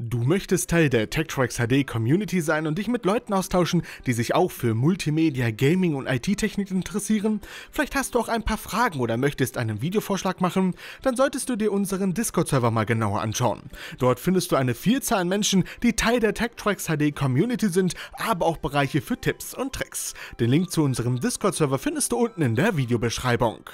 Du möchtest Teil der TechTracks HD Community sein und dich mit Leuten austauschen, die sich auch für Multimedia, Gaming und IT-Technik interessieren? Vielleicht hast du auch ein paar Fragen oder möchtest einen Videovorschlag machen? Dann solltest du dir unseren Discord-Server mal genauer anschauen. Dort findest du eine Vielzahl an Menschen, die Teil der TechTracks HD Community sind, aber auch Bereiche für Tipps und Tricks. Den Link zu unserem Discord-Server findest du unten in der Videobeschreibung.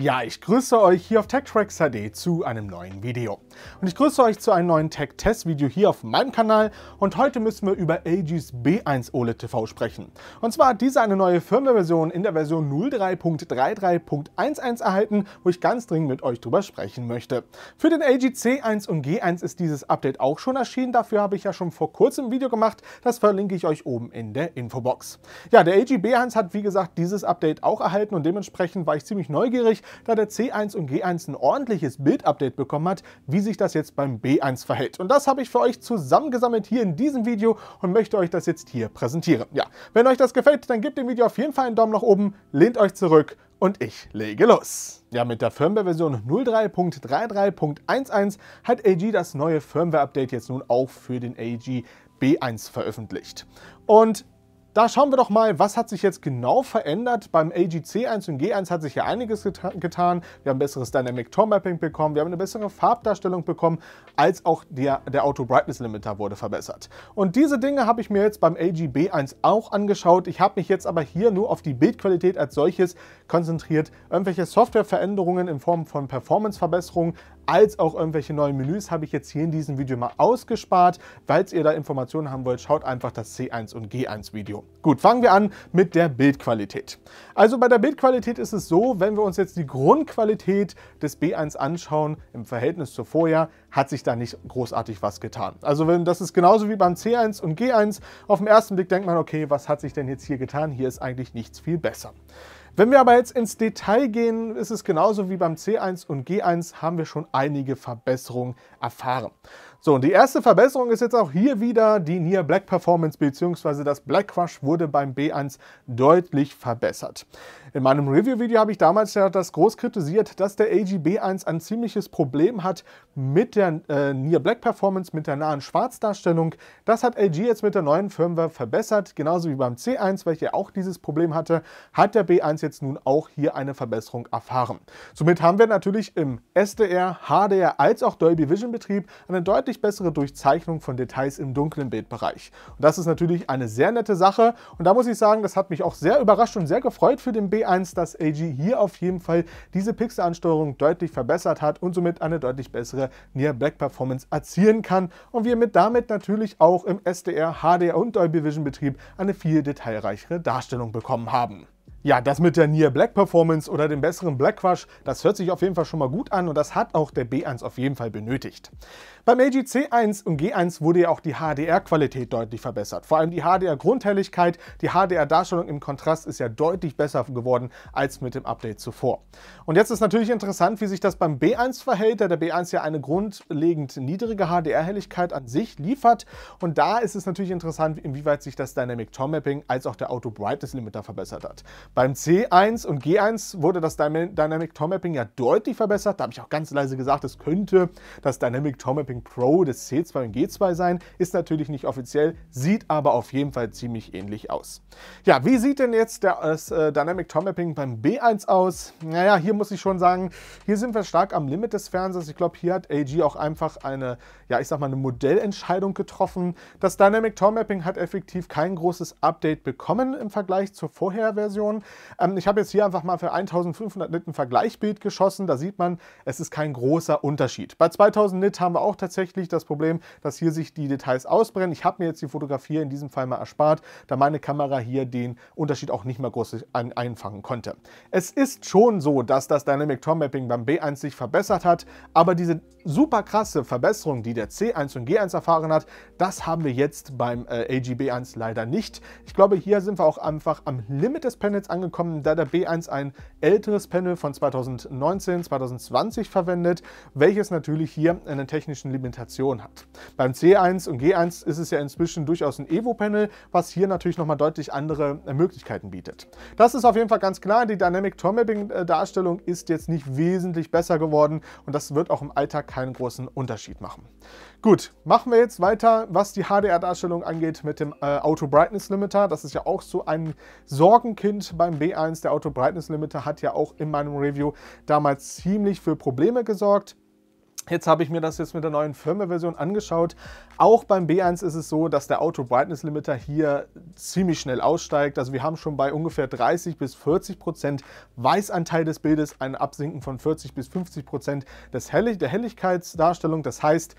Ja, ich grüße euch hier auf TechTrack.cd zu einem neuen Video. Und ich grüße euch zu einem neuen Tech-Test-Video hier auf meinem Kanal und heute müssen wir über LG's B1 OLED TV sprechen. Und zwar hat diese eine neue Firmware-Version in der Version 03.33.11 erhalten, wo ich ganz dringend mit euch drüber sprechen möchte. Für den LG C1 und G1 ist dieses Update auch schon erschienen, dafür habe ich ja schon vor kurzem ein Video gemacht, das verlinke ich euch oben in der Infobox. Ja, der LG B1 hat wie gesagt dieses Update auch erhalten und dementsprechend war ich ziemlich neugierig, da der C1 und G1 ein ordentliches Bildupdate bekommen hat, wie sich das jetzt beim B1 verhält. Und das habe ich für euch zusammengesammelt hier in diesem Video und möchte euch das jetzt hier präsentieren. Ja, wenn euch das gefällt, dann gebt dem Video auf jeden Fall einen Daumen nach oben, lehnt euch zurück und ich lege los. Ja, mit der Firmware-Version 03.33.11 hat AG das neue Firmware-Update jetzt nun auch für den AG B1 veröffentlicht. Und da schauen wir doch mal, was hat sich jetzt genau verändert. Beim AGC1 und G1 hat sich ja einiges geta getan. Wir haben besseres Dynamic Tone Mapping bekommen, wir haben eine bessere Farbdarstellung bekommen, als auch der, der Auto Brightness Limiter wurde verbessert. Und diese Dinge habe ich mir jetzt beim AGB1 auch angeschaut. Ich habe mich jetzt aber hier nur auf die Bildqualität als solches konzentriert. Irgendwelche Softwareveränderungen in Form von Performanceverbesserungen als auch irgendwelche neuen Menüs habe ich jetzt hier in diesem Video mal ausgespart. Falls ihr da Informationen haben wollt, schaut einfach das C1 und G1 Video. Gut, fangen wir an mit der Bildqualität. Also bei der Bildqualität ist es so, wenn wir uns jetzt die Grundqualität des B1 anschauen, im Verhältnis zu vorher, hat sich da nicht großartig was getan. Also wenn, das ist genauso wie beim C1 und G1. Auf den ersten Blick denkt man, okay, was hat sich denn jetzt hier getan? Hier ist eigentlich nichts viel besser. Wenn wir aber jetzt ins Detail gehen, ist es genauso wie beim C1 und G1, haben wir schon einige Verbesserungen erfahren. So, und die erste Verbesserung ist jetzt auch hier wieder die Nier Black Performance bzw. das Black Crush wurde beim B1 deutlich verbessert. In meinem Review-Video habe ich damals ja das groß kritisiert, dass der AG b 1 ein ziemliches Problem hat mit der äh, Near Black Performance, mit der nahen Schwarzdarstellung. Das hat LG jetzt mit der neuen Firmware verbessert, genauso wie beim C1, welcher auch dieses Problem hatte, hat der B1 jetzt nun auch hier eine Verbesserung erfahren. Somit haben wir natürlich im SDR, HDR als auch Dolby Vision Betrieb eine deutlich deutlich bessere Durchzeichnung von Details im dunklen Bildbereich. Und das ist natürlich eine sehr nette Sache und da muss ich sagen, das hat mich auch sehr überrascht und sehr gefreut für den B1, dass AG hier auf jeden Fall diese Pixelansteuerung deutlich verbessert hat und somit eine deutlich bessere Near Black Performance erzielen kann und wir mit damit natürlich auch im SDR, HDR und Dolby Vision Betrieb eine viel detailreichere Darstellung bekommen haben. Ja, das mit der Near Black Performance oder dem besseren Black Crush, das hört sich auf jeden Fall schon mal gut an und das hat auch der B1 auf jeden Fall benötigt. Beim LG C1 und G1 wurde ja auch die HDR-Qualität deutlich verbessert. Vor allem die HDR-Grundhelligkeit, die HDR-Darstellung im Kontrast ist ja deutlich besser geworden als mit dem Update zuvor. Und jetzt ist natürlich interessant, wie sich das beim B1 verhält, da der B1 ja eine grundlegend niedrige HDR-Helligkeit an sich liefert. Und da ist es natürlich interessant, inwieweit sich das Dynamic Tone Mapping als auch der Auto Brightness Limiter verbessert hat. Beim C1 und G1 wurde das Dynamic Tone Mapping ja deutlich verbessert. Da habe ich auch ganz leise gesagt, es könnte das Dynamic Tone Mapping Pro des C2 und G2 sein. Ist natürlich nicht offiziell, sieht aber auf jeden Fall ziemlich ähnlich aus. Ja, wie sieht denn jetzt das äh, Dynamic Tone Mapping beim B1 aus? Naja, hier muss ich schon sagen, hier sind wir stark am Limit des Fernsehers. Ich glaube, hier hat AG auch einfach eine, ja, ich sag mal, eine Modellentscheidung getroffen. Das Dynamic Tone Mapping hat effektiv kein großes Update bekommen im Vergleich zur Vorherversion. Ähm, ich habe jetzt hier einfach mal für 1500 Nit ein Vergleichsbild geschossen. Da sieht man, es ist kein großer Unterschied. Bei 2000 Nit haben wir auch tatsächlich das Problem, dass hier sich die Details ausbrennen. Ich habe mir jetzt die Fotografie in diesem Fall mal erspart, da meine Kamera hier den Unterschied auch nicht mehr groß ein einfangen konnte. Es ist schon so, dass das Dynamic Tom Mapping beim B1 sich verbessert hat, aber diese super krasse Verbesserung, die der C1 und G1 erfahren hat, das haben wir jetzt beim äh, AGB1 leider nicht. Ich glaube, hier sind wir auch einfach am Limit des Panels jetzt angekommen, da der B1 ein älteres Panel von 2019, 2020 verwendet, welches natürlich hier eine technische Limitation hat. Beim C1 und G1 ist es ja inzwischen durchaus ein Evo-Panel, was hier natürlich nochmal deutlich andere äh, Möglichkeiten bietet. Das ist auf jeden Fall ganz klar, die Dynamic Tone Mapping äh, Darstellung ist jetzt nicht wesentlich besser geworden und das wird auch im Alltag keinen großen Unterschied machen. Gut, machen wir jetzt weiter, was die HDR-Darstellung angeht mit dem äh, Auto Brightness Limiter. Das ist ja auch so ein Sorgenkind beim B1, der Autobreitnislimiter, hat ja auch in meinem Review damals ziemlich für Probleme gesorgt. Jetzt habe ich mir das jetzt mit der neuen Firmware-Version angeschaut. Auch beim B1 ist es so, dass der Auto-Brightness-Limiter hier ziemlich schnell aussteigt. Also wir haben schon bei ungefähr 30 bis 40 Prozent Weißanteil des Bildes ein Absinken von 40 bis 50 Prozent Hellig der Helligkeitsdarstellung. Das heißt,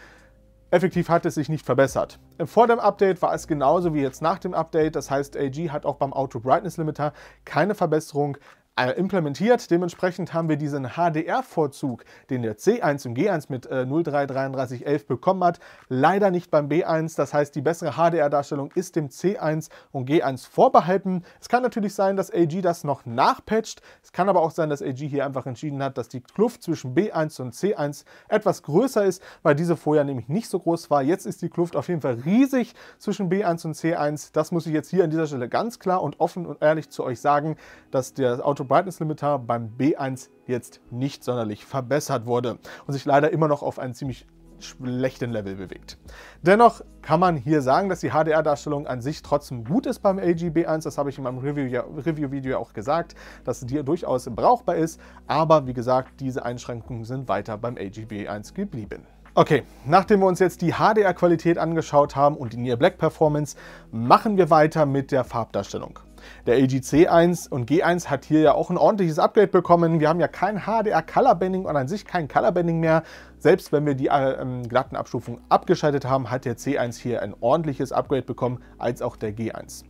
Effektiv hat es sich nicht verbessert. Vor dem Update war es genauso wie jetzt nach dem Update, das heißt AG hat auch beim Auto Brightness Limiter keine Verbesserung äh, implementiert. Dementsprechend haben wir diesen HDR-Vorzug, den der C1 und G1 mit äh, 033311 bekommen hat, leider nicht beim B1. Das heißt, die bessere HDR-Darstellung ist dem C1 und G1 vorbehalten. Es kann natürlich sein, dass AG das noch nachpatcht. Es kann aber auch sein, dass AG hier einfach entschieden hat, dass die Kluft zwischen B1 und C1 etwas größer ist, weil diese vorher nämlich nicht so groß war. Jetzt ist die Kluft auf jeden Fall riesig zwischen B1 und C1. Das muss ich jetzt hier an dieser Stelle ganz klar und offen und ehrlich zu euch sagen, dass der Auto Brightness Limiter beim B1 jetzt nicht sonderlich verbessert wurde und sich leider immer noch auf ein ziemlich schlechten Level bewegt. Dennoch kann man hier sagen, dass die HDR-Darstellung an sich trotzdem gut ist beim LG B1. Das habe ich in meinem Review-Video auch gesagt, dass die durchaus brauchbar ist. Aber wie gesagt, diese Einschränkungen sind weiter beim LG B1 geblieben. Okay, nachdem wir uns jetzt die HDR-Qualität angeschaut haben und die Near Black Performance, machen wir weiter mit der Farbdarstellung. Der LG C1 und G1 hat hier ja auch ein ordentliches Upgrade bekommen. Wir haben ja kein HDR Color Colorbending und an sich kein Color Colorbending mehr. Selbst wenn wir die äh, ähm, glatten Abstufungen abgeschaltet haben, hat der C1 hier ein ordentliches Upgrade bekommen, als auch der G1.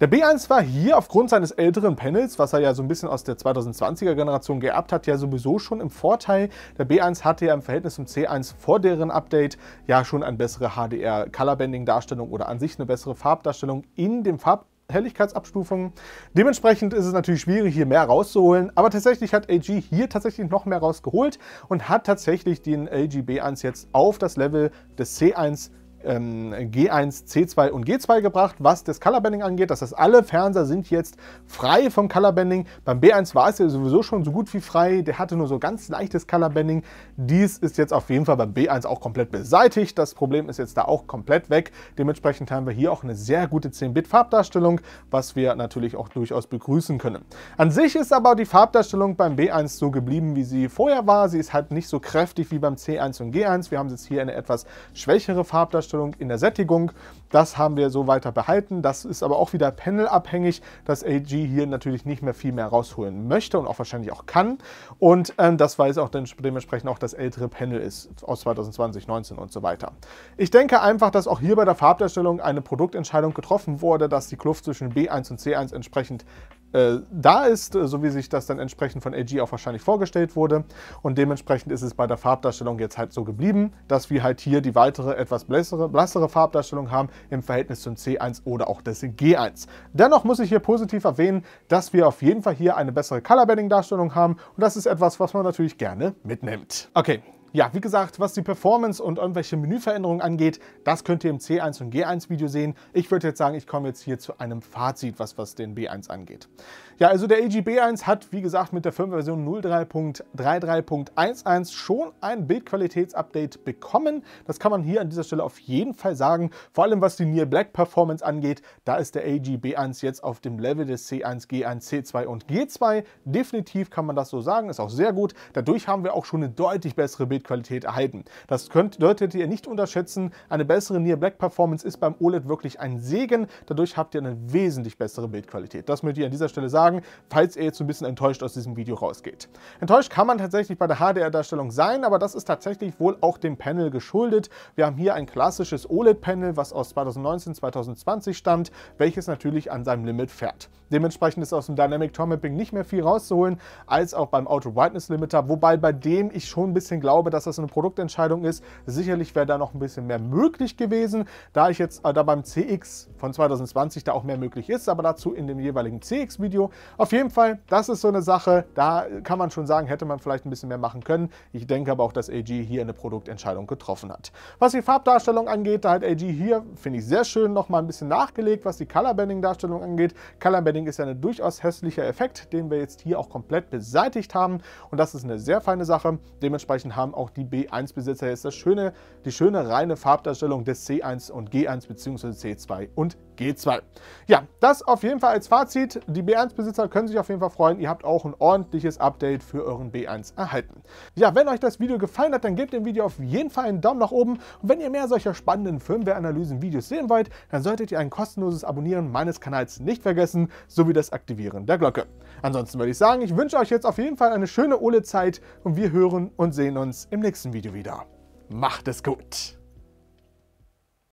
Der B1 war hier aufgrund seines älteren Panels, was er ja so ein bisschen aus der 2020er Generation geerbt hat, ja sowieso schon im Vorteil. Der B1 hatte ja im Verhältnis zum C1 vor deren Update ja schon eine bessere HDR Color Colorbending Darstellung oder an sich eine bessere Farbdarstellung in dem Farb Helligkeitsabstufungen. Dementsprechend ist es natürlich schwierig, hier mehr rauszuholen, aber tatsächlich hat AG hier tatsächlich noch mehr rausgeholt und hat tatsächlich den AG B1 jetzt auf das Level des C1 ähm, G1, C2 und G2 gebracht, was das Colorbanding angeht. Das heißt, alle Fernseher sind jetzt frei vom Colorbanding. Beim B1 war es ja sowieso schon so gut wie frei. Der hatte nur so ganz leichtes Colorbanding. Dies ist jetzt auf jeden Fall beim B1 auch komplett beseitigt. Das Problem ist jetzt da auch komplett weg. Dementsprechend haben wir hier auch eine sehr gute 10-Bit-Farbdarstellung, was wir natürlich auch durchaus begrüßen können. An sich ist aber die Farbdarstellung beim B1 so geblieben, wie sie vorher war. Sie ist halt nicht so kräftig wie beim C1 und G1. Wir haben jetzt hier eine etwas schwächere Farbdarstellung Einstellung in der Sättigung. Das haben wir so weiter behalten. Das ist aber auch wieder panelabhängig, dass AG hier natürlich nicht mehr viel mehr rausholen möchte und auch wahrscheinlich auch kann. Und ähm, das weiß auch dementsprechend auch das ältere Panel ist aus 2020, 19 und so weiter. Ich denke einfach, dass auch hier bei der Farbdarstellung eine Produktentscheidung getroffen wurde, dass die Kluft zwischen B1 und C1 entsprechend äh, da ist, äh, so wie sich das dann entsprechend von AG auch wahrscheinlich vorgestellt wurde. Und dementsprechend ist es bei der Farbdarstellung jetzt halt so geblieben, dass wir halt hier die weitere, etwas blassere, blassere Farbdarstellung haben im Verhältnis zum C1 oder auch des G1. Dennoch muss ich hier positiv erwähnen, dass wir auf jeden Fall hier eine bessere Colorbedding-Darstellung haben und das ist etwas, was man natürlich gerne mitnimmt. Okay, ja, wie gesagt, was die Performance und irgendwelche Menüveränderungen angeht, das könnt ihr im C1 und G1 Video sehen. Ich würde jetzt sagen, ich komme jetzt hier zu einem Fazit, was, was den B1 angeht. Ja, also der LG B1 hat, wie gesagt, mit der Firmenversion 03.33.11 schon ein Bildqualitätsupdate bekommen. Das kann man hier an dieser Stelle auf jeden Fall sagen. Vor allem, was die Near Black Performance angeht, da ist der LG B1 jetzt auf dem Level des C1, G1, C2 und G2. Definitiv kann man das so sagen, ist auch sehr gut. Dadurch haben wir auch schon eine deutlich bessere Bildqualität Qualität erhalten. Das könnt, solltet ihr nicht unterschätzen. Eine bessere Near Black Performance ist beim OLED wirklich ein Segen. Dadurch habt ihr eine wesentlich bessere Bildqualität. Das möchte ich an dieser Stelle sagen, falls ihr jetzt ein bisschen enttäuscht aus diesem Video rausgeht. Enttäuscht kann man tatsächlich bei der HDR-Darstellung sein, aber das ist tatsächlich wohl auch dem Panel geschuldet. Wir haben hier ein klassisches OLED-Panel, was aus 2019, 2020 stammt, welches natürlich an seinem Limit fährt. Dementsprechend ist aus dem Dynamic Tone Mapping nicht mehr viel rauszuholen, als auch beim Auto Brightness Limiter, wobei bei dem ich schon ein bisschen glaube, dass dass das eine Produktentscheidung ist. Sicherlich wäre da noch ein bisschen mehr möglich gewesen, da ich jetzt äh, da beim CX von 2020 da auch mehr möglich ist, aber dazu in dem jeweiligen CX-Video. Auf jeden Fall, das ist so eine Sache, da kann man schon sagen, hätte man vielleicht ein bisschen mehr machen können. Ich denke aber auch, dass AG hier eine Produktentscheidung getroffen hat. Was die Farbdarstellung angeht, da hat AG hier, finde ich, sehr schön nochmal ein bisschen nachgelegt, was die color Colorbending-Darstellung angeht. color Colorbending ist ja ein durchaus hässlicher Effekt, den wir jetzt hier auch komplett beseitigt haben und das ist eine sehr feine Sache. Dementsprechend haben auch die B1-Besitzer jetzt das schöne, die schöne reine Farbdarstellung des C1 und G1 bzw. C2 und G2. Ja, das auf jeden Fall als Fazit. Die B1-Besitzer können sich auf jeden Fall freuen. Ihr habt auch ein ordentliches Update für euren B1 erhalten. Ja, wenn euch das Video gefallen hat, dann gebt dem Video auf jeden Fall einen Daumen nach oben. Und wenn ihr mehr solcher spannenden Firmware-Analysen-Videos sehen wollt, dann solltet ihr ein kostenloses Abonnieren meines Kanals nicht vergessen, sowie das Aktivieren der Glocke. Ansonsten würde ich sagen, ich wünsche euch jetzt auf jeden Fall eine schöne Ole-Zeit und wir hören und sehen uns im nächsten Video wieder. Macht es gut!